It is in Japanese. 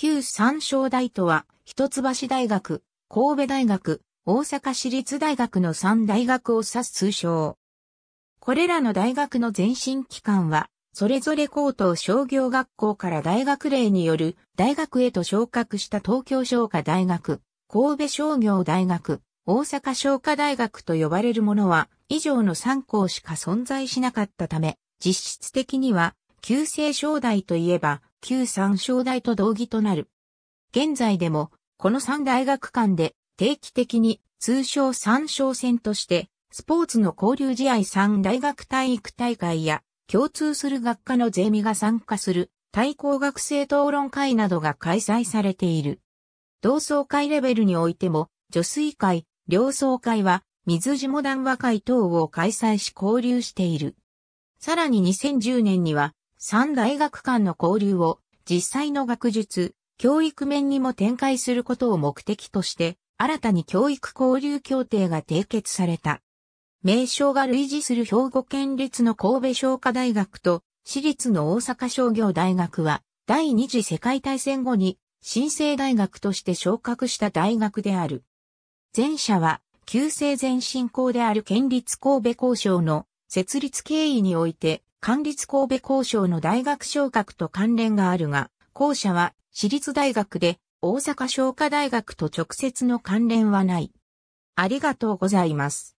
旧三省大とは、一橋大学、神戸大学、大阪市立大学の三大学を指す通称。これらの大学の前身機関は、それぞれ高等商業学校から大学令による大学へと昇格した東京商科大学、神戸商業大学、大阪商科大学と呼ばれるものは、以上の3校しか存在しなかったため、実質的には旧姓正代といえば、旧三正代と同義となる。現在でも、この三大学間で定期的に通称三小戦として、スポーツの交流試合三大学体育大会や、共通する学科のゼミが参加する、対抗学生討論会などが開催されている。同窓会レベルにおいても、女水会、両総会は、水地モダン和会等を開催し交流している。さらに2010年には、三大学間の交流を実際の学術、教育面にも展開することを目的として、新たに教育交流協定が締結された。名称が類似する兵庫県立の神戸商科大学と私立の大阪商業大学は、第二次世界大戦後に新生大学として昇格した大学である。前者は、旧制前進校である県立神戸交渉の設立経緯において、官立神戸校章の大学昇格と関連があるが、校舎は私立大学で大阪商科大学と直接の関連はない。ありがとうございます。